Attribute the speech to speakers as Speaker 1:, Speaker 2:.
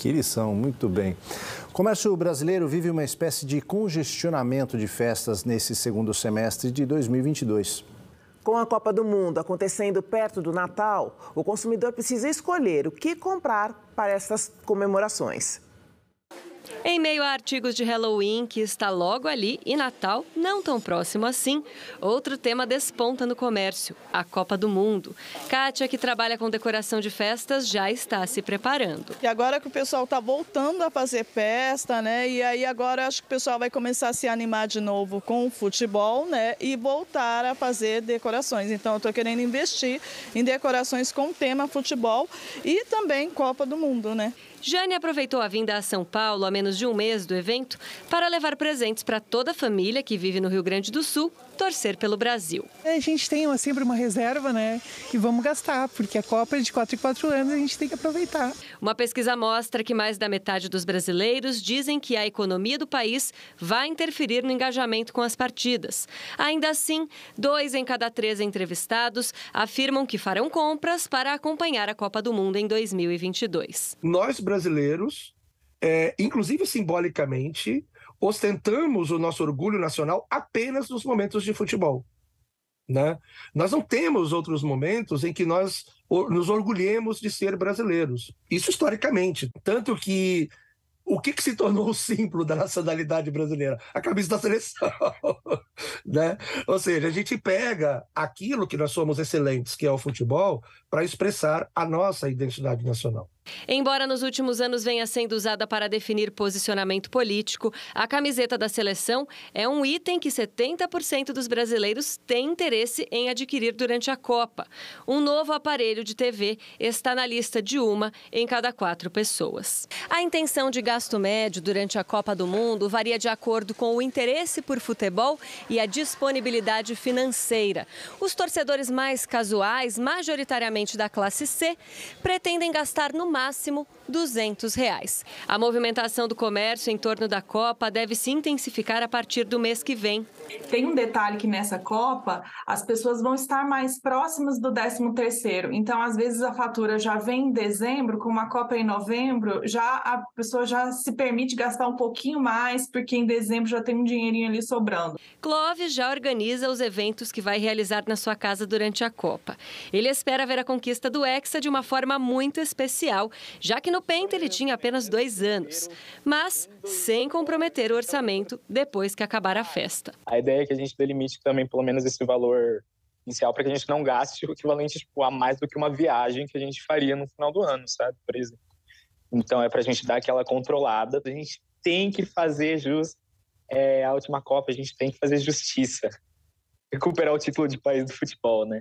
Speaker 1: Que lição, muito bem. O comércio brasileiro vive uma espécie de congestionamento de festas nesse segundo semestre de 2022. Com a Copa do
Speaker 2: Mundo acontecendo perto do Natal, o consumidor precisa escolher o que comprar para essas comemorações. Em meio a artigos de Halloween, que está logo ali, e Natal não tão próximo assim, outro tema desponta no comércio: a Copa do Mundo. Kátia, que trabalha com decoração de festas, já está se preparando. E agora que o pessoal está voltando a fazer festa, né? E aí agora acho que o pessoal vai começar a se animar de novo com o futebol, né? E voltar a fazer decorações. Então eu estou querendo investir em decorações com tema futebol e também Copa do Mundo, né? Jane aproveitou a vinda a São Paulo há menos de um mês do evento para levar presentes para toda a família que vive no Rio Grande do Sul torcer pelo Brasil.
Speaker 1: É, a gente tem uma, sempre uma reserva, né? E vamos gastar, porque a Copa é de 4 em 4 anos e a gente tem que aproveitar. Uma
Speaker 2: pesquisa mostra que mais da metade dos brasileiros dizem que a economia do país vai interferir no engajamento com as partidas. Ainda assim, dois em cada três entrevistados afirmam que farão compras para acompanhar a Copa do Mundo em 2022.
Speaker 1: Nós brasileiros, é, inclusive simbolicamente, ostentamos o nosso orgulho nacional apenas nos momentos de futebol. Né? Nós não temos outros momentos em que nós nos orgulhemos de ser brasileiros. Isso historicamente. Tanto que o que, que se tornou o símbolo da nacionalidade brasileira? A camisa da seleção. né? Ou seja, a gente pega aquilo que nós somos excelentes, que é o futebol, para expressar a nossa identidade nacional.
Speaker 2: Embora nos últimos anos venha sendo usada para definir posicionamento político, a camiseta da seleção é um item que 70% dos brasileiros têm interesse em adquirir durante a Copa. Um novo aparelho de TV está na lista de uma em cada quatro pessoas. A intenção de gasto médio durante a Copa do Mundo varia de acordo com o interesse por futebol e a disponibilidade financeira. Os torcedores mais casuais, majoritariamente da classe C, pretendem gastar no máximo máximo 200. Reais. A movimentação do comércio em torno da Copa deve se intensificar a partir do mês que vem. Tem um detalhe que nessa Copa as pessoas vão estar mais próximas do 13º, então às vezes a fatura já vem em dezembro, com uma Copa em novembro, já a pessoa já se permite gastar um pouquinho mais, porque em dezembro já tem um dinheirinho ali sobrando. Clóvis já organiza os eventos que vai realizar na sua casa durante a Copa. Ele espera ver a conquista do Hexa de uma forma muito especial já que no Penta ele tinha apenas dois anos, mas sem comprometer o orçamento depois que acabar a festa.
Speaker 1: A ideia é que a gente delimite também pelo menos esse valor inicial para que a gente não gaste o equivalente tipo, a mais do que uma viagem que a gente faria no final do ano, sabe? Por exemplo. Então é para a gente dar aquela controlada. A gente tem que fazer jus é, a última Copa, a gente tem que fazer justiça. Recuperar o título de país do futebol, né?